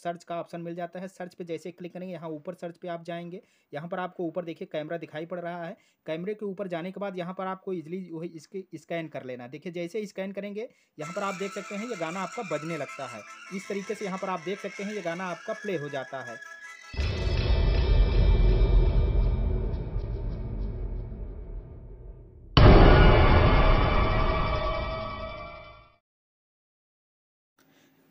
search का option मिल जाता है सर्च पे जैसे क्लिक करेंगे यहाँ ऊपर सर्च पे आप जाएंगे यहाँ पर आपको ऊपर देखिए कैमरा दिखाई पड़ रहा है कैमरे के ऊपर जाने के बाद यहाँ पर आपको इजिली वही इसके स्कैन कर लेना देखिए जैसे स्कैन करेंगे यहाँ पर आप देख सकते हैं ये गाना आपका बजने लगता है इस तरीके से यहाँ पर आप देख सकते हैं ये गाना आपका प्ले हो जाता है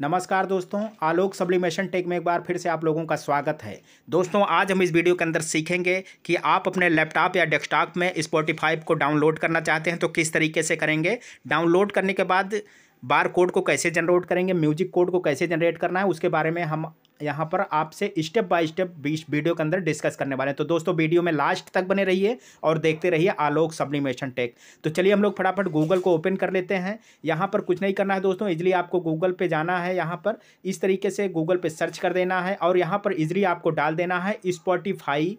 नमस्कार दोस्तों आलोक सब्लिमेशन टेक में एक बार फिर से आप लोगों का स्वागत है दोस्तों आज हम इस वीडियो के अंदर सीखेंगे कि आप अपने लैपटॉप या डेस्कटॉप में स्पॉटिफाइव को डाउनलोड करना चाहते हैं तो किस तरीके से करेंगे डाउनलोड करने के बाद बार कोड को कैसे जनरेट करेंगे म्यूजिक कोड को कैसे जनरेट करना है उसके बारे में हम यहाँ पर आपसे स्टेप बाय स्टेप बीच वीडियो के अंदर डिस्कस करने वाले हैं तो दोस्तों वीडियो में लास्ट तक बने रहिए और देखते रहिए आलोक सब्लिमेशन टेक तो चलिए हम लोग फटाफट गूगल को ओपन कर लेते हैं यहाँ पर कुछ नहीं करना है दोस्तों इजली आपको गूगल पे जाना है यहाँ पर इस तरीके से गूगल पे सर्च कर देना है और यहाँ पर इजली आपको डाल देना है स्पॉटिफाई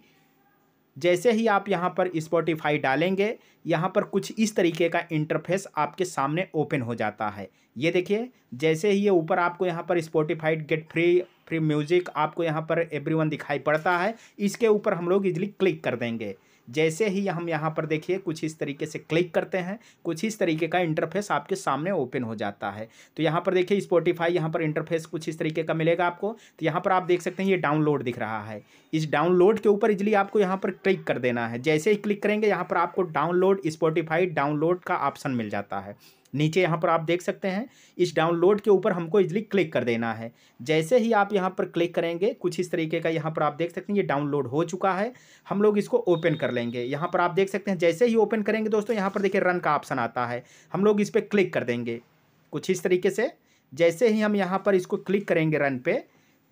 जैसे ही आप यहाँ पर स्पॉटिफाई डालेंगे यहाँ पर कुछ इस तरीके का इंटरफेस आपके सामने ओपन हो जाता है ये देखिए जैसे ही ये ऊपर आपको यहाँ पर Spotify get free free music आपको यहाँ पर एवरीवन दिखाई पड़ता है इसके ऊपर हम लोग इजली क्लिक कर देंगे जैसे ही हम यहाँ पर देखिए कुछ इस तरीके से क्लिक करते हैं कुछ इस तरीके का इंटरफेस आपके सामने ओपन हो जाता है तो यहाँ पर देखिए स्पोटिफाई यहाँ पर इंटरफेस कुछ इस तरीके का मिलेगा आपको तो यहाँ पर आप देख सकते हैं ये डाउनलोड दिख रहा है इस डाउनलोड के ऊपर इजली आपको यहाँ पर क्लिक कर देना है जैसे ही क्लिक करेंगे यहाँ पर आपको डाउनलोड स्पोटिफाई डाउनलोड का ऑप्शन मिल जाता है नीचे यहाँ पर आप देख सकते हैं इस डाउनलोड के ऊपर हमको इजली क्लिक कर देना है जैसे ही आप यहाँ पर क्लिक करेंगे कुछ इस तरीके का यहाँ पर आप देख सकते हैं ये डाउनलोड हो चुका है हम लोग इसको ओपन कर लेंगे यहाँ पर आप देख सकते हैं जैसे ही ओपन करेंगे दोस्तों यहाँ पर देखिए रन का ऑप्शन आता है हम लोग इस पर क्लिक कर देंगे कुछ इस तरीके से जैसे ही हम यहाँ पर इसको क्लिक करेंगे रन पर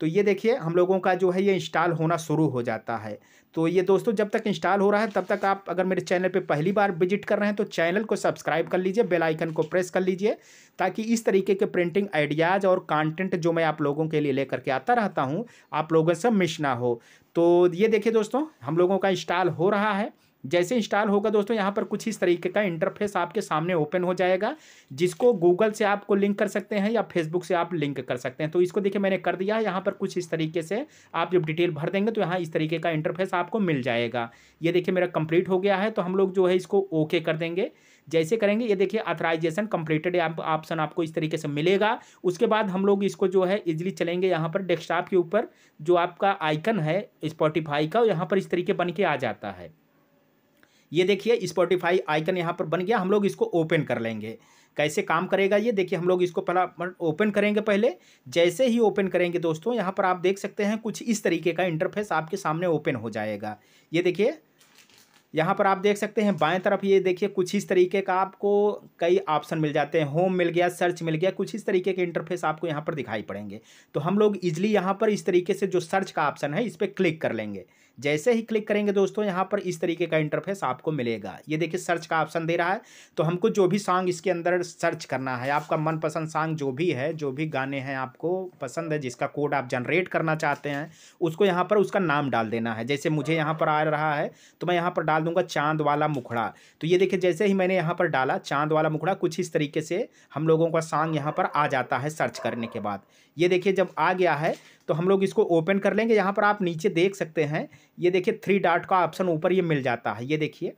तो ये देखिए हम लोगों का जो है ये इंस्टॉल होना शुरू हो जाता है तो ये दोस्तों जब तक इंस्टॉल हो रहा है तब तक आप अगर मेरे चैनल पे पहली बार विजिट कर रहे हैं तो चैनल को सब्सक्राइब कर लीजिए बेल आइकन को प्रेस कर लीजिए ताकि इस तरीके के प्रिंटिंग आइडियाज़ और कंटेंट जो मैं आप लोगों के लिए लेकर के आता रहता हूँ आप लोगों से मिस ना हो तो ये देखिए दोस्तों हम लोगों का इंस्टॉल हो रहा है जैसे इंस्टॉल होगा दोस्तों यहाँ पर कुछ इस तरीके का इंटरफेस आपके सामने ओपन हो जाएगा जिसको गूगल से आपको लिंक कर सकते हैं या फेसबुक से आप लिंक कर सकते हैं तो इसको देखिए मैंने कर दिया है यहाँ पर कुछ इस तरीके से आप जब डिटेल भर देंगे तो यहाँ इस तरीके का इंटरफेस आपको मिल जाएगा ये देखिए मेरा कंप्लीट हो गया है तो हम लोग जो है इसको ओके कर देंगे जैसे करेंगे ये देखिए अथराइजेशन कंप्लीटेड ऑप्शन आपको इस तरीके से मिलेगा उसके बाद हम लोग इसको जो है इजिली चलेंगे यहाँ पर डेस्कटॉप के ऊपर जो आपका आइकन है स्पॉटिफाई का यहाँ पर इस तरीके बन के आ जाता है ये देखिए स्पॉटिफाई आइकन यहाँ पर बन गया हम लोग इसको ओपन कर लेंगे कैसे काम करेगा ये देखिए हम लोग इसको पहला ओपन करेंगे पहले जैसे ही ओपन करेंगे दोस्तों यहाँ पर आप देख सकते हैं कुछ इस तरीके का इंटरफेस आपके सामने ओपन हो जाएगा ये देखिए यहाँ पर आप देख सकते हैं बाएं तरफ ये देखिए कुछ इस तरीके का आपको कई ऑप्शन मिल जाते हैं होम मिल गया सर्च मिल गया कुछ इस तरीके के इंटरफेस आपको यहाँ पर दिखाई पड़ेंगे तो हम लोग इजिली यहाँ पर इस तरीके से जो सर्च का ऑप्शन है इस पर क्लिक कर लेंगे जैसे ही क्लिक करेंगे दोस्तों यहाँ पर इस तरीके का इंटरफेस आपको मिलेगा ये देखिए सर्च का ऑप्शन दे रहा है तो हमको जो भी सॉन्ग इसके अंदर सर्च करना है आपका मनपसंद सॉन्ग जो भी है जो भी गाने हैं आपको पसंद है जिसका कोड आप जनरेट करना चाहते हैं उसको यहाँ पर उसका नाम डाल देना है जैसे मुझे यहाँ पर आ रहा है तो मैं यहाँ पर डाल दूंगा चांद वाला मुखड़ा तो ये देखिए जैसे ही मैंने यहाँ पर डाला चांद वाला मुखड़ा कुछ इस तरीके से हम लोगों का सॉन्ग यहाँ पर आ जाता है सर्च करने के बाद ये देखिए जब आ गया है तो हम लोग इसको ओपन कर लेंगे यहाँ पर आप नीचे देख सकते हैं ये देखिए थ्री डॉट का ऑप्शन ऊपर ये मिल जाता है ये देखिए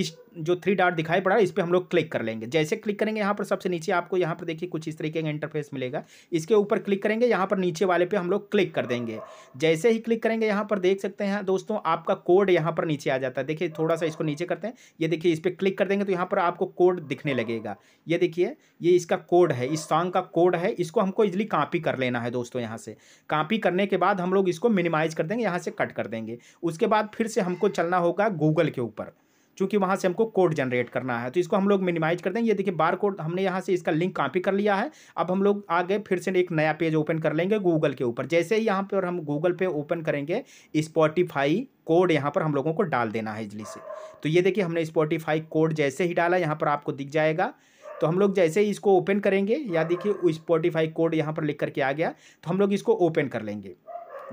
इस जो थ्री डॉट दिखाई पड़ा है इस पर हम लोग क्लिक कर लेंगे जैसे क्लिक करेंगे यहाँ पर सबसे नीचे आपको यहाँ पर देखिए कुछ इस तरीके का इंटरफेस मिलेगा इसके ऊपर क्लिक करेंगे यहाँ पर नीचे वाले पे हम लोग क्लिक कर देंगे जैसे ही क्लिक करेंगे यहाँ पर देख सकते हैं दोस्तों आपका कोड यहाँ पर नीचे आ जाता है देखिए थोड़ा सा इसको नीचे करते हैं ये देखिए इस पर क्लिक कर देंगे तो यहाँ पर आपको कोड दिखने लगेगा ये देखिए ये इसका कोड है इस सॉन्ग का कोड है इसको हमको इजिली कापी कर लेना है दोस्तों यहाँ से कापी करने के बाद हम लोग इसको मिनिमाइज कर देंगे यहाँ से कट कर देंगे उसके बाद फिर से हमको चलना होगा गूगल के ऊपर चूँकि वहाँ से हमको कोड जनरेट करना है तो इसको हम लोग मिनिमाइज कर देंगे ये देखिए बार कोड हमने यहाँ से इसका लिंक कॉपी कर लिया है अब हम लोग आगे फिर से एक नया पेज ओपन कर लेंगे गूगल के ऊपर जैसे ही यहाँ पर हम गूगल पे ओपन करेंगे स्पॉटिफाई कोड यहाँ पर हम लोगों को डाल देना है इजली से तो ये देखिए हमने स्पॉटिफाई कोड जैसे ही डाला यहाँ पर आपको दिख जाएगा तो हम लोग जैसे ही इसको ओपन करेंगे या देखिए स्पॉटिफाई कोड यहाँ पर लिख करके आ गया तो हम लोग इसको ओपन कर लेंगे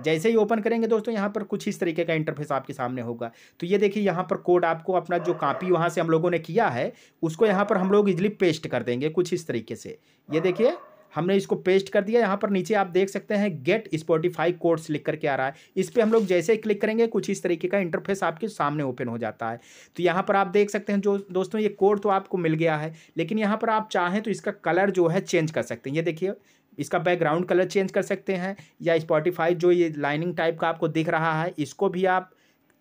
जैसे ही ओपन करेंगे दोस्तों यहाँ पर कुछ इस तरीके का इंटरफेस आपके सामने होगा तो ये देखिए यहाँ पर कोड आपको अपना जो कापी वहाँ से हम लोगों ने किया है उसको यहाँ पर हम लोग इजली पेस्ट कर देंगे कुछ इस तरीके से ये देखिए हमने इसको पेस्ट कर दिया यहाँ पर नीचे आप देख सकते हैं गेट स्पॉटिफाई कोड्स लिख करके आ रहा है इस पर हम लोग जैसे ही क्लिक करेंगे कुछ इस तरीके का इंटरफेस आपके सामने ओपन हो जाता है तो यहाँ पर आप देख सकते हैं जो दोस्तों ये कोड तो आपको मिल गया है लेकिन यहाँ पर आप चाहें तो इसका कलर जो है चेंज कर सकते हैं ये देखिए इसका बैकग्राउंड कलर चेंज कर सकते हैं या स्पॉटिफाई जो ये लाइनिंग टाइप का आपको दिख रहा है इसको भी आप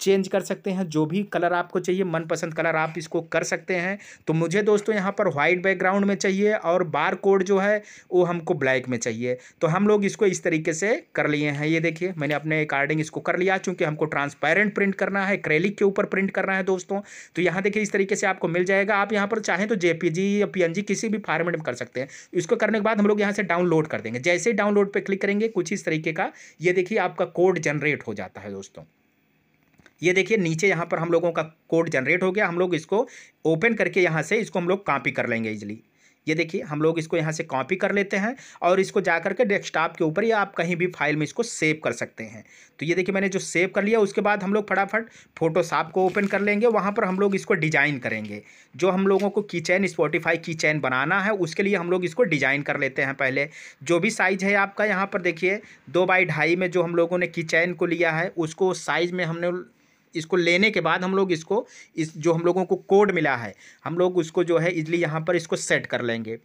चेंज कर सकते हैं जो भी कलर आपको चाहिए मनपसंद कलर आप इसको कर सकते हैं तो मुझे दोस्तों यहाँ पर वाइट बैकग्राउंड में चाहिए और बार कोड जो है वो हमको ब्लैक में चाहिए तो हम लोग इसको इस तरीके से कर लिए हैं ये देखिए मैंने अपने अकॉर्डिंग इसको कर लिया चूँकि हमको ट्रांसपेरेंट प्रिंट करना है क्रेलिक के ऊपर प्रिंट करना है दोस्तों तो यहाँ देखिए इस तरीके से आपको मिल जाएगा आप यहाँ पर चाहें तो जे या पी किसी भी फॉर्मेट में कर सकते हैं इसको करने के बाद हम लोग यहाँ से डाउनलोड कर देंगे जैसे ही डाउनलोड पर क्लिक करेंगे कुछ इस तरीके का ये देखिए आपका कोड जनरेट हो जाता है दोस्तों ये देखिए नीचे यहाँ पर हम लोगों का कोड जनरेट हो गया हम लोग इसको ओपन करके यहाँ से इसको हम लोग कॉपी कर लेंगे इजली ये देखिए हम लोग इसको यहाँ से कॉपी कर लेते हैं और इसको जा करके डेस्कटॉप के ऊपर या आप कहीं भी फाइल में इसको सेव कर सकते हैं तो ये देखिए मैंने जो सेव कर लिया उसके बाद हम लोग फटाफट फोटोशॉप को ओपन कर लेंगे वहाँ पर हम लोग इसको डिजाइन करेंगे जो हम लोगों को की चैन स्पॉटिफाई की चैन बनाना है उसके लिए हम लोग इसको डिजाइन कर लेते हैं पहले जो भी साइज है आपका यहाँ पर देखिए दो बाई ढाई में जो हम लोगों ने की चैन को लिया है उसको साइज़ में हमने इसको लेने के बाद हम लोग इसको इस जो हम लोगों को कोड मिला है हम लोग उसको जो है इजली यहाँ पर इसको सेट कर लेंगे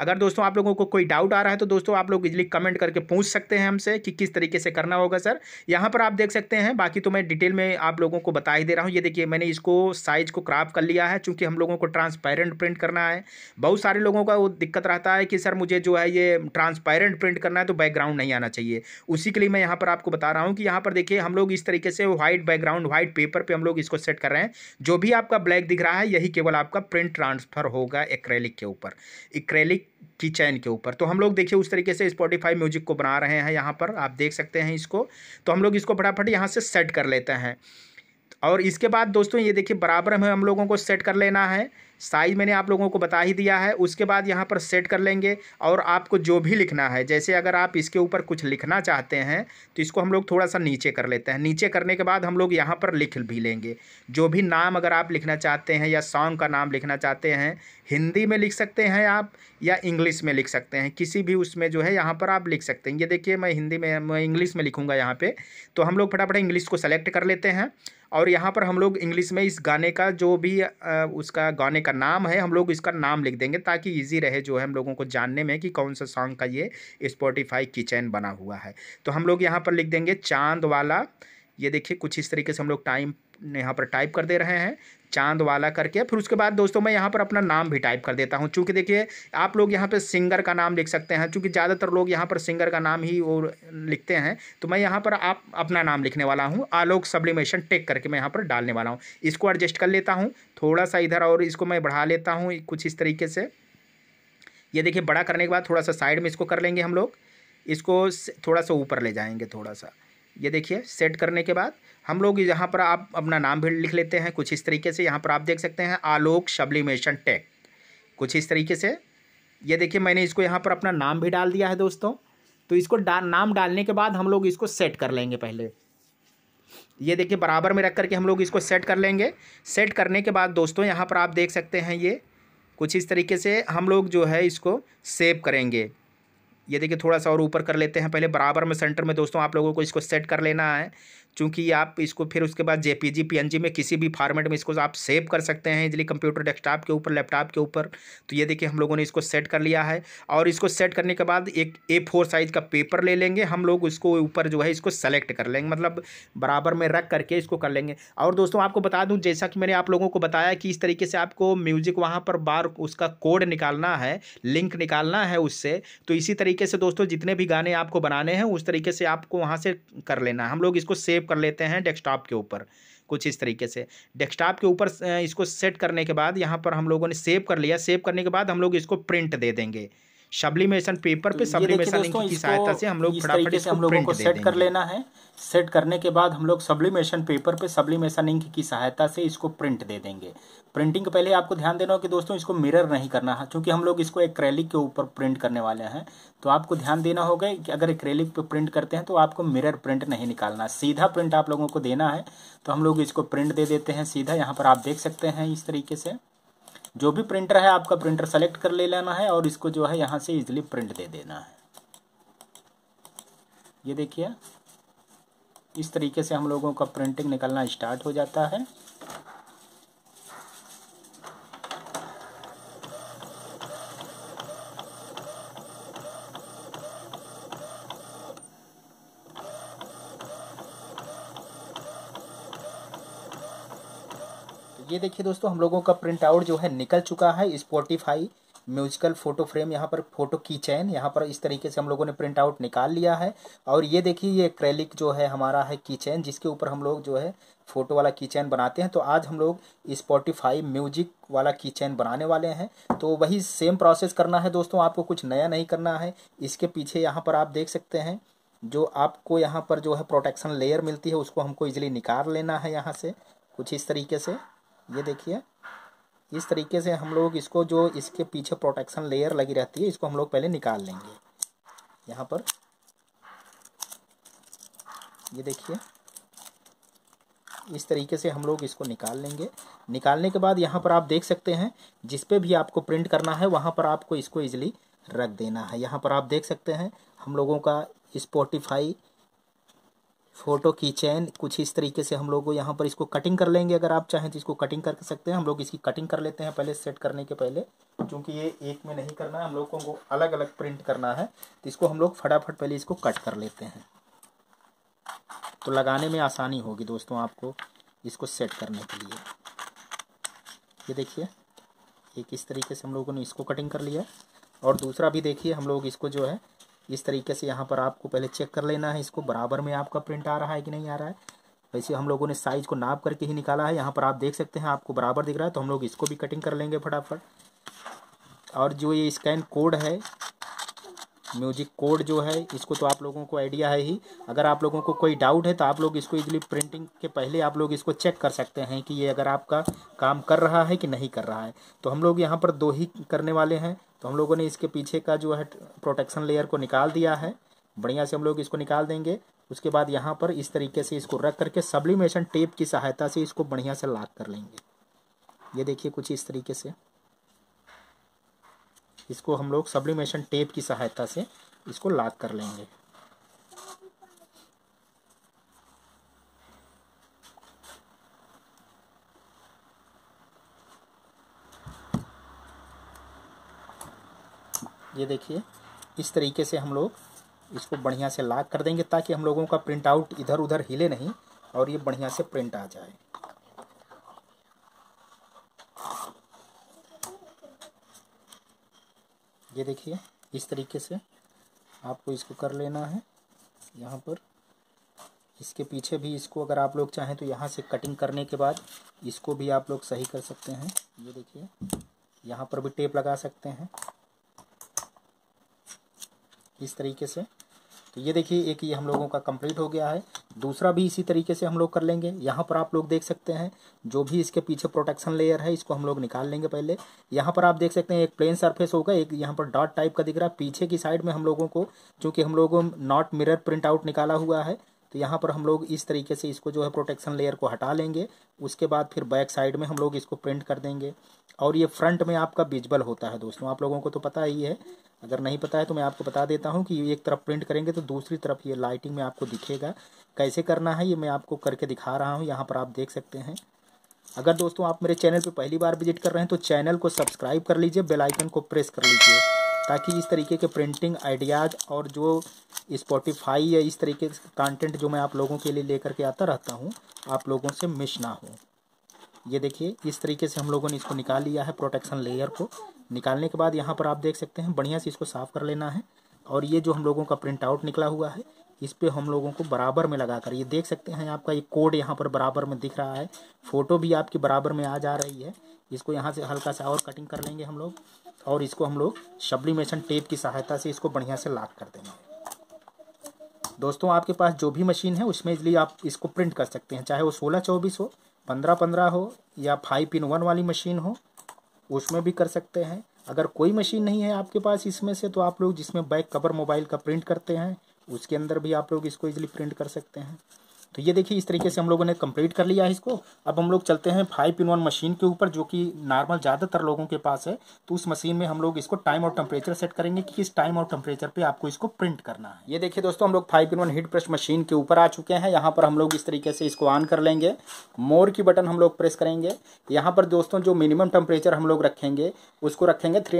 अगर दोस्तों आप लोगों को कोई डाउट आ रहा है तो दोस्तों आप लोग इजली कमेंट करके पूछ सकते हैं हमसे कि किस तरीके से करना होगा सर यहाँ पर आप देख सकते हैं बाकी तो मैं डिटेल में आप लोगों को बता ही दे रहा हूँ ये देखिए मैंने इसको साइज को क्राप कर लिया है चूँकि हम लोगों को ट्रांसपेरेंट प्रिंट करना है बहुत सारे लोगों का वो दिक्कत रहता है कि सर मुझे जो है ये ट्रांसपेरेंट प्रिंट करना है तो बैकग्राउंड नहीं आना चाहिए उसी के लिए मैं यहाँ पर आपको बता रहा हूँ कि यहाँ पर देखिए हम लोग इस तरीके से व्हाइट बैकग्राउंड व्हाइट पेपर पर हम लोग इसको सेट कर रहे हैं जो भी आपका ब्लैक दिख रहा है यही केवल आपका प्रिंट ट्रांसफर होगा एक्रेलिक के ऊपर एक्रेलिक की चैन के ऊपर तो हम लोग देखिए उस तरीके से स्पॉटिफाई म्यूजिक को बना रहे हैं यहाँ पर आप देख सकते हैं इसको तो हम लोग इसको फटाफट यहाँ से सेट कर लेते हैं और इसके बाद दोस्तों ये देखिए बराबर हमें हम लोगों को सेट कर लेना है साइज़ मैंने आप लोगों को बता ही दिया है उसके बाद यहाँ पर सेट कर लेंगे और आपको जो भी लिखना है जैसे अगर आप इसके ऊपर कुछ लिखना चाहते हैं तो इसको हम लोग थोड़ा सा नीचे कर लेते हैं नीचे करने के बाद हम लोग यहाँ पर लिख भी लेंगे जो भी नाम अगर आप लिखना चाहते हैं या सॉन्ग का नाम लिखना चाहते हैं हिंदी में लिख सकते हैं आप या इंग्लिश में लिख सकते हैं किसी भी उसमें जो है यहाँ पर आप लिख सकते हैं ये देखिए मैं हिंदी में मैं इंग्लिश में लिखूँगा यहाँ पर तो हम लोग फटाफट इंग्लिश को सेलेक्ट कर लेते हैं और यहाँ पर हम लोग इंग्लिश में इस गाने का जो भी उसका गाने का नाम है हम लोग इसका नाम लिख देंगे ताकि ईजी रहे जो है हम लोगों को जानने में कि कौन सा सॉन्ग का ये स्पॉटिफाई किचन बना हुआ है तो हम लोग यहाँ पर लिख देंगे चांद वाला ये देखिए कुछ इस तरीके से हम लोग टाइम यहाँ पर टाइप कर दे रहे हैं चांद वाला करके फिर उसके बाद दोस्तों मैं यहाँ पर अपना नाम भी टाइप कर देता हूँ चूँकि देखिए आप लोग यहाँ पर सिंगर का नाम लिख सकते हैं चूँकि ज़्यादातर लोग यहाँ पर सिंगर का नाम ही वो लिखते हैं तो मैं यहाँ पर आप अपना नाम लिखने वाला हूँ आलोक सब्लिमेशन टेक करके मैं यहाँ पर डालने वाला हूँ इसको एडजस्ट कर लेता हूँ थोड़ा सा इधर और इसको मैं बढ़ा लेता हूँ कुछ इस तरीके से ये देखिए बड़ा करने के बाद थोड़ा सा साइड में इसको कर लेंगे हम लोग इसको थोड़ा सा ऊपर ले जाएंगे थोड़ा सा ये देखिए सेट करने के बाद हम लोग यहाँ पर आप अपना नाम भी लिख लेते हैं कुछ इस तरीके से यहाँ पर आप देख सकते हैं आलोक सब्लिमेशन टैग कुछ इस तरीके से ये देखिए मैंने इसको यहाँ पर अपना नाम भी डाल दिया है दोस्तों तो इसको डा नाम डालने के बाद हम लोग इसको सेट कर लेंगे पहले ये देखिए बराबर में रख करके हम लोग इसको सेट कर लेंगे सेट करने के बाद दोस्तों यहाँ पर आप देख सकते हैं ये कुछ इस तरीके से हम लोग जो है इसको सेव करेंगे ये देखिए थोड़ा सा और ऊपर कर लेते हैं पहले बराबर में सेंटर में दोस्तों आप लोगों को इसको सेट कर लेना है चूँकि आप इसको फिर उसके बाद जे पी में किसी भी फॉर्मेट में इसको आप सेव कर सकते हैं इसलिए कंप्यूटर डेस्कटॉप के ऊपर लैपटॉप के ऊपर तो ये देखिए हम लोगों ने इसको सेट कर लिया है और इसको सेट करने के बाद एक ए फोर साइज़ का पेपर ले लेंगे हम लोग उसको ऊपर जो है इसको सेलेक्ट कर लेंगे मतलब बराबर में रख करके इसको कर लेंगे और दोस्तों आपको बता दूँ जैसा कि मैंने आप लोगों को बताया कि इस तरीके से आपको म्यूज़िक वहाँ पर बार उसका कोड निकालना है लिंक निकालना है उससे तो इसी तरीके से दोस्तों जितने भी गाने आपको बनाने हैं उस तरीके से आपको वहाँ से कर लेना है हम लोग इसको सेव सेव कर लेते हैं डेस्कटॉप के ऊपर कुछ इस तरीके से डेस्कटॉप के ऊपर इसको सेट करने के बाद यहाँ पर हम लोगों ने सेव कर लिया सेव करने के बाद हम लोग इसको प्रिंट दे देंगे सब्लिमेशन पेपर पे तो सब्लिमेशन की सहायता से हम लोग फटाफट से हम लोगों को सेट कर लेना है सेट करने के बाद हम लोग सब्लिमेशन पेपर पे सब्लिमेशन इंक की सहायता से इसको प्रिंट दे देंगे प्रिंटिंग के पहले आपको ध्यान देना हो कि दोस्तों इसको मिरर नहीं करना है क्योंकि हम लोग इसको एक्रेलिक के ऊपर प्रिंट करने वाले हैं तो आपको ध्यान देना होगा कि अगर एक्रेलिक पे प्रिंट करते हैं तो आपको मिरर प्रिंट नहीं निकालना सीधा प्रिंट आप लोगों को देना है तो हम लोग इसको प्रिंट दे देते हैं सीधा यहाँ पर आप देख सकते हैं इस तरीके से जो भी प्रिंटर है आपका प्रिंटर सेलेक्ट कर ले लेना है और इसको जो है यहाँ से इजिली प्रिंट दे देना है ये देखिए इस तरीके से हम लोगों का प्रिंटिंग निकलना स्टार्ट हो जाता है ये देखिए दोस्तों हम लोगों का प्रिंट आउट जो है निकल चुका है स्पॉटिफाई म्यूजिकल फोटो फ्रेम यहाँ पर फोटो की चैन यहाँ पर इस तरीके से हम लोगों ने प्रिंट आउट निकाल लिया है और ये देखिए ये क्रेलिक जो है हमारा है की चैन जिसके ऊपर हम लोग जो है फोटो वाला की चैन बनाते हैं तो आज हम लोग स्पॉटिफाई म्यूजिक वाला की चैन बनाने वाले हैं तो वही सेम प्रोसेस करना है दोस्तों आपको कुछ नया नहीं करना है इसके पीछे यहाँ पर आप देख सकते हैं जो आपको यहाँ पर जो है प्रोटेक्शन लेयर मिलती है उसको हमको इजिली निकाल लेना है यहाँ से कुछ इस तरीके से ये देखिए इस तरीके से हम लोग इसको जो इसके पीछे प्रोटेक्शन लेयर लगी रहती है इसको हम लोग पहले निकाल लेंगे यहाँ पर ये देखिए इस तरीके से हम लोग इसको निकाल लेंगे निकालने के बाद यहाँ पर आप देख सकते हैं जिस पे भी आपको प्रिंट करना है वहाँ पर आपको इसको इजीली रख देना है यहाँ पर आप देख सकते हैं हम लोगों का स्पॉटिफाई फ़ोटो की चैन कुछ इस तरीके से हम लोग यहाँ पर इसको कटिंग कर लेंगे अगर आप चाहें तो इसको कटिंग कर सकते हैं हम लोग इसकी कटिंग कर लेते हैं पहले सेट करने के पहले क्योंकि ये एक में नहीं करना है हम लोगों को अलग अलग प्रिंट करना है तो इसको हम लोग फटाफट पहले इसको कट कर लेते हैं तो लगाने में आसानी होगी दोस्तों आपको इसको सेट करने के लिए ये देखिए एक इस तरीके से हम लोगों ने इसको कटिंग कर लिया और दूसरा भी देखिए हम लोग इसको जो है इस तरीके से यहाँ पर आपको पहले चेक कर लेना है इसको बराबर में आपका प्रिंट आ रहा है कि नहीं आ रहा है वैसे हम लोगों ने साइज़ को नाप करके ही निकाला है यहाँ पर आप देख सकते हैं आपको बराबर दिख रहा है तो हम लोग इसको भी कटिंग कर लेंगे फटाफट और जो ये स्कैन कोड है म्यूजिक कोड जो है इसको तो आप लोगों को आइडिया है ही अगर आप लोगों को कोई डाउट है तो आप लोग इसको इजीली प्रिंटिंग के पहले आप लोग इसको चेक कर सकते हैं कि ये अगर आपका काम कर रहा है कि नहीं कर रहा है तो हम लोग यहाँ पर दो ही करने वाले हैं तो हम लोगों ने इसके पीछे का जो है प्रोटेक्शन लेयर को निकाल दिया है बढ़िया से हम लोग इसको निकाल देंगे उसके बाद यहाँ पर इस तरीके से इसको रख करके सब्लिमेशन टेप की सहायता से इसको बढ़िया से लाक कर लेंगे ये देखिए कुछ इस तरीके से इसको हम लोग सब्लिमेशन टेप की सहायता से इसको लाक कर लेंगे ये देखिए इस तरीके से हम लोग इसको बढ़िया से लाक कर देंगे ताकि हम लोगों का प्रिंट आउट इधर उधर हिले नहीं और ये बढ़िया से प्रिंट आ जाए ये देखिए इस तरीके से आपको इसको कर लेना है यहाँ पर इसके पीछे भी इसको अगर आप लोग चाहें तो यहाँ से कटिंग करने के बाद इसको भी आप लोग सही कर सकते हैं ये देखिए यहाँ पर भी टेप लगा सकते हैं इस तरीके से तो ये देखिए एक ये हम लोगों का कंप्लीट हो गया है दूसरा भी इसी तरीके से हम लोग कर लेंगे यहाँ पर आप लोग देख सकते हैं जो भी इसके पीछे प्रोटेक्शन लेयर है इसको हम लोग निकाल लेंगे पहले यहाँ पर आप देख सकते हैं एक प्लेन सरफेस होगा एक यहाँ पर डॉट टाइप का दिख रहा है पीछे की साइड में हम लोगों को चूँकि हम लोगों नॉट मिरर प्रिंट आउट निकाला हुआ है तो यहाँ पर हम लोग इस तरीके से इसको जो है प्रोटेक्शन लेयर को हटा लेंगे उसके बाद फिर बैक साइड में हम लोग इसको प्रिंट कर देंगे और ये फ्रंट में आपका विजबल होता है दोस्तों आप लोगों को तो पता ही है अगर नहीं पता है तो मैं आपको बता देता हूँ कि एक तरफ प्रिंट करेंगे तो दूसरी तरफ ये लाइटिंग में आपको दिखेगा कैसे करना है ये मैं आपको करके दिखा रहा हूँ यहाँ पर आप देख सकते हैं अगर दोस्तों आप मेरे चैनल पर पहली बार विजिट कर रहे हैं तो चैनल को सब्सक्राइब कर लीजिए बेलाइकन को प्रेस कर लीजिए ताकि इस तरीके के प्रिंटिंग आइडियाज़ और जो स्पॉटिफाई या इस तरीके के कंटेंट जो मैं आप लोगों के लिए लेकर के आता रहता हूँ आप लोगों से मिस ना हो ये देखिए इस तरीके से हम लोगों ने इसको निकाल लिया है प्रोटेक्शन लेयर को निकालने के बाद यहाँ पर आप देख सकते हैं बढ़िया से इसको साफ़ कर लेना है और ये जो हम लोगों का प्रिंट आउट निकला हुआ है इस पर हम लोगों को बराबर में लगा कर ये देख सकते हैं आपका ये कोड यहाँ पर बराबर में दिख रहा है फ़ोटो भी आपकी बराबर में आ जा रही है इसको यहाँ से हल्का सा और कटिंग कर लेंगे हम लोग और इसको हम लोग सब्लिमेशन टेप की सहायता से इसको बढ़िया से लाक कर देंगे दोस्तों आपके पास जो भी मशीन है उसमें इसलिए आप इसको प्रिंट कर सकते हैं चाहे वो सोलह चौबीस हो पंद्रह पंद्रह हो या फाइव पिन वन वाली मशीन हो उसमें भी कर सकते हैं अगर कोई मशीन नहीं है आपके पास इसमें से तो आप लोग जिसमें बैक कवर मोबाइल का प्रिंट करते हैं उसके अंदर भी आप लोग इसको इजीली प्रिंट कर सकते हैं तो ये देखिए इस तरीके से हम लोगों ने कंप्लीट कर लिया है इसको अब हम लोग चलते हैं फाइव इन वन मशीन के ऊपर जो कि नॉर्मल ज़्यादातर लोगों के पास है तो उस मशीन में हम लोग इसको टाइम और टेम्परेचर सेट करेंगे कि किस टाइम और टेम्परेचर पर आपको इसको प्रिंट करना है ये देखिए दोस्तों हम लोग five in one heat press machine के ऊपर आ चुके हैं यहाँ पर हम लोग इस तरीके से इसको ऑन कर लेंगे मोर की बटन हम लोग प्रेस करेंगे यहाँ पर दोस्तों जो मिनिमम टेम्परेचर हम लोग रखेंगे उसको रखेंगे थ्री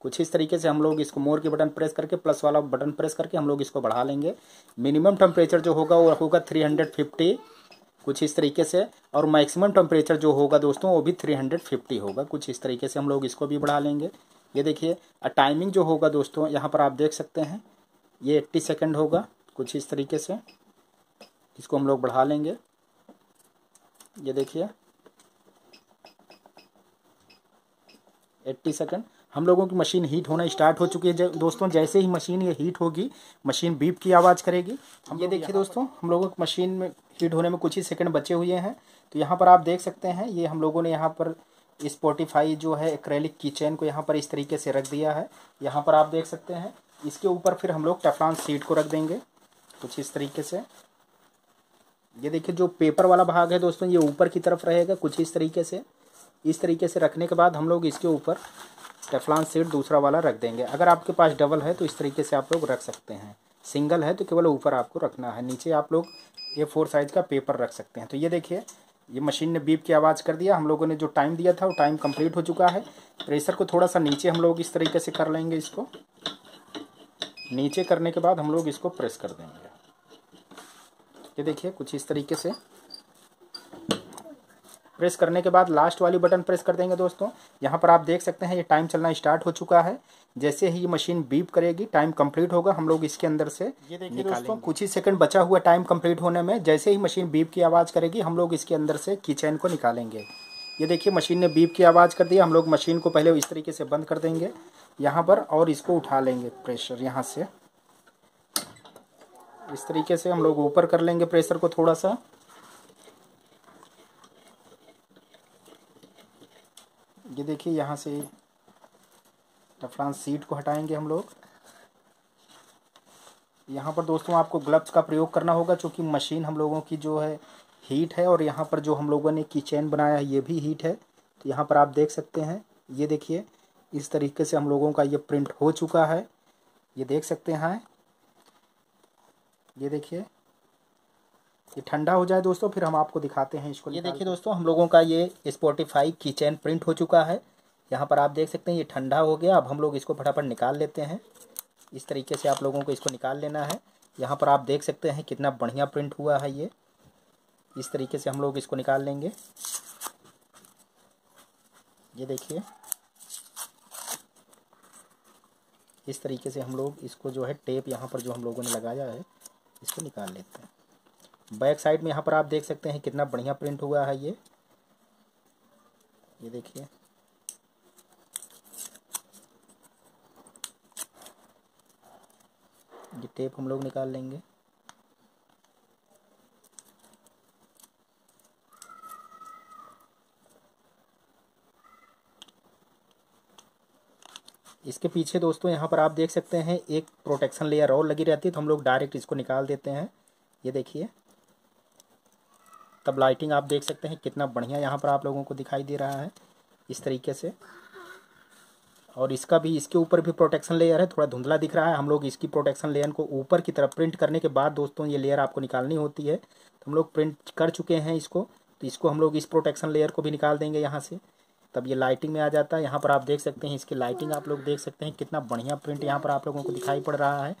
कुछ इस तरीके से हम लोग इसको मोर के बटन प्रेस करके प्लस वाला बटन प्रेस करके हम लोग इसको बढ़ा लेंगे मिनिमम टेम्परेचर जो होगा वो होगा थ्री हंड्रेड फिफ्टी कुछ इस तरीके से और मैक्सिमम टेम्परेचर जो होगा दोस्तों वो भी थ्री हंड्रेड फिफ्टी होगा कुछ इस तरीके से हम लोग इसको भी बढ़ा लेंगे ये देखिए टाइमिंग जो होगा दोस्तों यहाँ पर आप देख सकते हैं ये एट्टी सेकेंड होगा कुछ इस तरीके से इसको हम लोग बढ़ा लेंगे ये देखिए एट्टी सेकेंड हम लोगों की मशीन हीट होना स्टार्ट हो चुकी है दोस्तों जैसे ही मशीन ये हीट होगी मशीन बीप की आवाज़ करेगी हम ये देखिए दोस्तों हम लोगों की मशीन में हीट होने में कुछ ही सेकंड बचे हुए हैं तो यहाँ पर आप देख सकते हैं ये हम लोगों ने यहाँ पर स्पॉटिफाई जो है एक्रेलिक किचन को यहाँ पर इस तरीके से रख दिया है यहाँ पर आप देख सकते हैं इसके ऊपर फिर हम लोग टफलान सीट को रख देंगे कुछ इस तरीके से ये देखिए जो पेपर वाला भाग है दोस्तों ये ऊपर की तरफ रहेगा कुछ इस तरीके से इस तरीके से रखने के बाद हम लोग इसके ऊपर टेफलान सीट दूसरा वाला रख देंगे अगर आपके पास डबल है तो इस तरीके से आप लोग रख सकते हैं सिंगल है तो केवल ऊपर आपको रखना है नीचे आप लोग ये फोर साइज का पेपर रख सकते हैं तो ये देखिए ये मशीन ने बीप की आवाज़ कर दिया हम लोगों ने जो टाइम दिया था वो टाइम कंप्लीट हो चुका है प्रेशर को थोड़ा सा नीचे हम लोग इस तरीके से कर लेंगे इसको नीचे करने के बाद हम लोग इसको प्रेस कर देंगे ये देखिए कुछ इस तरीके से प्रेस करने के बाद लास्ट वाली बटन प्रेस कर देंगे दोस्तों यहाँ पर आप देख सकते हैं ये टाइम चलना स्टार्ट हो चुका है जैसे ही ये मशीन बीप करेगी टाइम कंप्लीट होगा हम लोग इसके अंदर से ये देखिए दोस्तों कुछ ही सेकंड बचा हुआ टाइम कंप्लीट होने में जैसे ही मशीन बीप की आवाज़ करेगी हम लोग इसके अंदर से किचन को निकालेंगे ये देखिए मशीन ने बीप की आवाज़ कर दी हम लोग मशीन को पहले इस तरीके से बंद कर देंगे यहाँ पर और इसको उठा लेंगे प्रेशर यहाँ से इस तरीके से हम लोग ऊपर कर लेंगे प्रेशर को थोड़ा सा ये देखिए यहाँ से टफलान सीट को हटाएंगे हम लोग यहाँ पर दोस्तों आपको ग्लव्स का प्रयोग करना होगा क्योंकि मशीन हम लोगों की जो है हीट है और यहाँ पर जो हम लोगों ने किचन बनाया है ये भी हीट है तो यहाँ पर आप देख सकते हैं ये देखिए इस तरीके से हम लोगों का ये प्रिंट हो चुका है ये देख सकते हैं ये देखिए ये ठंडा हो जाए दोस्तों फिर हम आपको दिखाते हैं इसको ये देखिए दोस्तों हम लोगों का ये स्पॉटिफाई की चैन प्रिंट हो चुका है यहाँ पर आप देख सकते हैं ये ठंडा हो गया अब हम लोग इसको फटाफट निकाल लेते हैं इस तरीके से आप लोगों को इसको निकाल लेना है यहाँ पर आप देख सकते हैं कितना बढ़िया प्रिंट हुआ है ये इस तरीके से हम लोग इसको निकाल लेंगे ये देखिए इस तरीके से हम लोग इसको जो है टेप यहाँ पर जो हम लोगों ने लगाया है इसको निकाल लेते हैं बैक साइड में यहाँ पर आप देख सकते हैं कितना बढ़िया प्रिंट हुआ है ये ये देखिए ये टेप हम लोग निकाल लेंगे इसके पीछे दोस्तों यहाँ पर आप देख सकते हैं एक प्रोटेक्शन लेयर और लगी रहती है तो हम लोग डायरेक्ट इसको निकाल देते हैं ये देखिए तब लाइटिंग आप देख सकते हैं कितना बढ़िया यहाँ पर आप लोगों को दिखाई दे रहा है इस तरीके से और इसका भी इसके ऊपर भी प्रोटेक्शन लेयर है थोड़ा धुंधला दिख रहा है हम लोग इसकी प्रोटेक्शन लेयर को ऊपर की तरफ प्रिंट करने के बाद दोस्तों ये लेयर आपको निकालनी होती है तो हम लोग प्रिंट कर चुके हैं इसको तो इसको हम लोग इस प्रोटेक्शन लेयर को भी निकाल देंगे यहाँ से तब ये लाइटिंग में आ जाता है यहाँ पर आप देख सकते हैं इसकी लाइटिंग आप लोग देख सकते हैं कितना बढ़िया प्रिंट यहाँ पर आप लोगों को दिखाई पड़ रहा है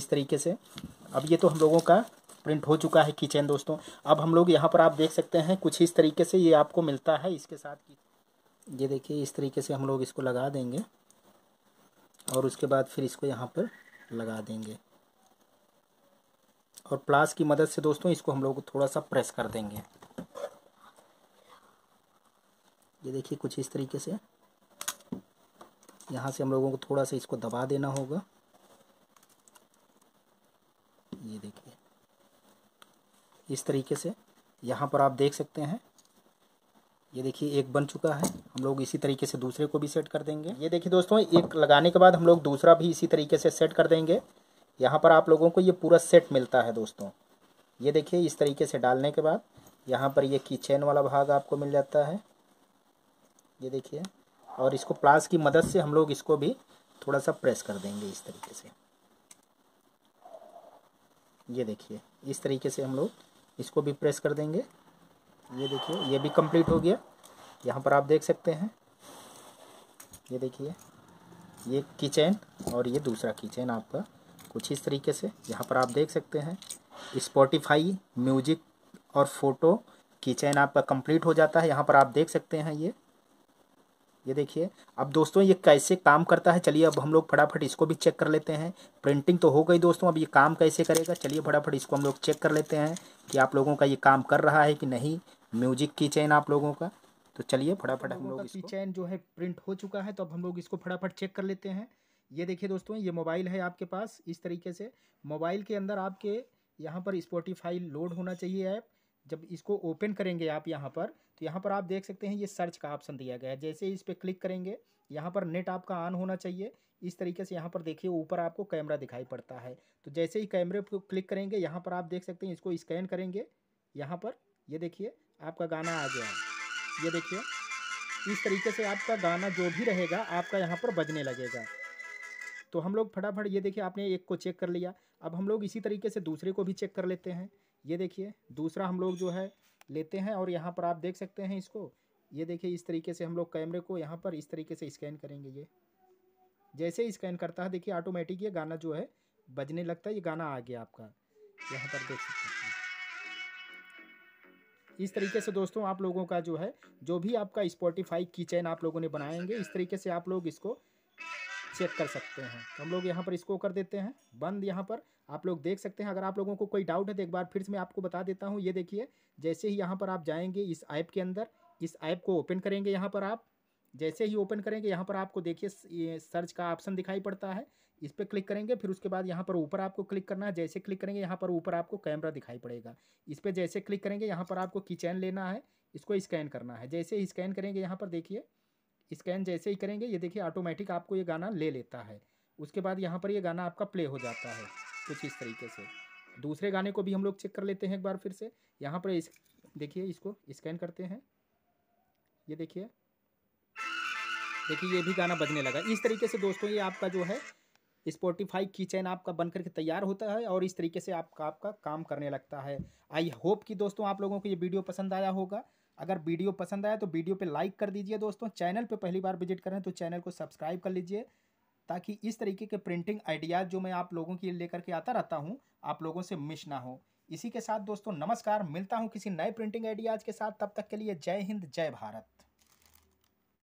इस तरीके से अब ये तो हम लोगों का प्रिंट हो चुका है किचन दोस्तों अब हम लोग यहाँ पर आप देख सकते हैं कुछ इस तरीके से ये आपको मिलता है इसके साथ ये देखिए इस तरीके से हम लोग इसको लगा देंगे और उसके बाद फिर इसको यहाँ पर लगा देंगे और प्लास की मदद से दोस्तों इसको हम लोग थोड़ा सा प्रेस कर देंगे ये देखिए कुछ इस तरीके से यहाँ से हम लोगों को थोड़ा सा इसको दबा देना होगा इस तरीके से यहाँ पर आप देख सकते हैं ये देखिए एक बन चुका है हम लोग इसी तरीके से दूसरे को भी सेट कर देंगे ये देखिए दोस्तों एक लगाने के बाद हम लोग दूसरा भी इसी तरीके से सेट कर देंगे यहाँ पर आप लोगों को ये पूरा सेट मिलता है दोस्तों ये देखिए इस तरीके से डालने के बाद यहाँ पर ये की वाला भाग आपको मिल जाता है ये देखिए और इसको प्लास की मदद से हम लोग इसको भी थोड़ा सा प्रेस कर देंगे इस तरीके से ये देखिए इस तरीके से हम लोग इसको भी प्रेस कर देंगे ये देखिए ये भी कंप्लीट हो गया यहाँ पर आप देख सकते हैं ये देखिए ये किचन और ये दूसरा किचन आपका कुछ इस तरीके से यहाँ पर आप देख सकते हैं स्पॉटिफाई म्यूजिक और फोटो किचन आपका कंप्लीट हो जाता है यहाँ पर आप देख सकते हैं ये ये देखिए अब दोस्तों ये कैसे काम करता है चलिए अब हम लोग फटाफट इसको भी चेक कर लेते हैं प्रिंटिंग तो हो गई दोस्तों अब ये काम कैसे करेगा चलिए फटाफट इसको हम लोग चेक कर लेते हैं कि आप लोगों का ये काम कर रहा है कि नहीं म्यूजिक की चैन आप लोगों का तो चलिए फटाफट हम लोग की चैन जो है प्रिंट हो चुका है तो अब हम लोग इसको फटाफट चेक कर लेते हैं ये देखिए दोस्तों ये मोबाइल है आपके पास इस तरीके से मोबाइल के अंदर आपके यहाँ पर स्पोटिफाई लोड होना चाहिए ऐप जब इसको ओपन करेंगे आप यहाँ पर तो यहाँ पर आप देख सकते हैं ये सर्च का ऑप्शन दिया गया है जैसे इस पर क्लिक करेंगे यहाँ पर नेट आपका ऑन होना चाहिए इस तरीके से यहाँ पर देखिए ऊपर आपको कैमरा दिखाई पड़ता है तो जैसे ही कैमरे को क्लिक करेंगे यहाँ पर आप देख सकते हैं इसको स्कैन करेंगे यहाँ पर ये देखिए आपका गाना आ गया है ये देखिए इस तरीके से आपका गाना जो भी रहेगा आपका यहाँ पर बजने लगेगा तो हम लोग फटाफट ये देखिए आपने एक को चेक कर लिया अब हम लोग इसी तरीके से दूसरे को भी चेक कर लेते हैं ये देखिए दूसरा हम लोग जो है लेते हैं और यहाँ पर आप देख सकते हैं इसको ये देखिए इस तरीके से हम लोग कैमरे को यहाँ पर इस तरीके से स्कैन करेंगे ये जैसे स्कैन करता है देखिए ऑटोमेटिक ये गाना जो है बजने लगता है ये गाना आ गया आपका यहाँ पर देख सकते हैं इस तरीके से दोस्तों आप लोगों का जो है जो भी आपका स्पॉटिफाई की आप लोगों ने बनाएंगे इस तरीके से आप लोग इसको चेक कर सकते हैं तो हम लोग यहाँ पर इसको कर देते हैं बंद यहाँ पर आप लोग देख सकते हैं अगर आप लोगों को कोई डाउट है तो एक बार फिर से मैं आपको बता देता हूँ ये देखिए जैसे ही यहाँ पर आप जाएंगे इस ऐप के अंदर इस ऐप को ओपन करेंगे यहाँ पर आप जैसे ही ओपन करेंगे यहाँ पर आपको देखिए सर्च का ऑप्शन दिखाई पड़ता है इस पर क्लिक करेंगे फिर उसके बाद यहाँ पर ऊपर आपको क्लिक करना है जैसे क्लिक करेंगे यहाँ पर ऊपर आपको कैमरा दिखाई पड़ेगा इस पर जैसे क्लिक करेंगे यहाँ पर आपको किचन लेना है इसको स्कैन करना है जैसे ही स्कैन करेंगे यहाँ पर देखिए स्कैन जैसे ही करेंगे ये देखिए ऑटोमेटिक आपको ये गाना ले लेता है उसके बाद यहाँ पर ये गाना आपका प्ले हो जाता है कुछ इस तरीके से दूसरे गाने को भी हम लोग चेक कर लेते हैं एक बार फिर से यहाँ पर इस देखिए इसको स्कैन करते हैं ये देखिए देखिए ये भी गाना बजने लगा इस तरीके से दोस्तों ये आपका जो है स्पॉटिफाई की चैन आपका बन करके तैयार होता है और इस तरीके से आपका आपका काम करने लगता है आई होप कि दोस्तों आप लोगों को ये वीडियो पसंद आया होगा अगर वीडियो पसंद आया तो वीडियो पे लाइक कर दीजिए दोस्तों चैनल पे पहली बार विजिट करें तो चैनल को सब्सक्राइब कर लीजिए ताकि इस तरीके के प्रिंटिंग आइडियाज़ जो मैं आप लोगों के लिए लेकर के आता रहता हूँ आप लोगों से मिस ना हो इसी के साथ दोस्तों नमस्कार मिलता हूँ किसी नए प्रिंटिंग आइडियाज़ के साथ तब तक के लिए जय हिंद जय भारत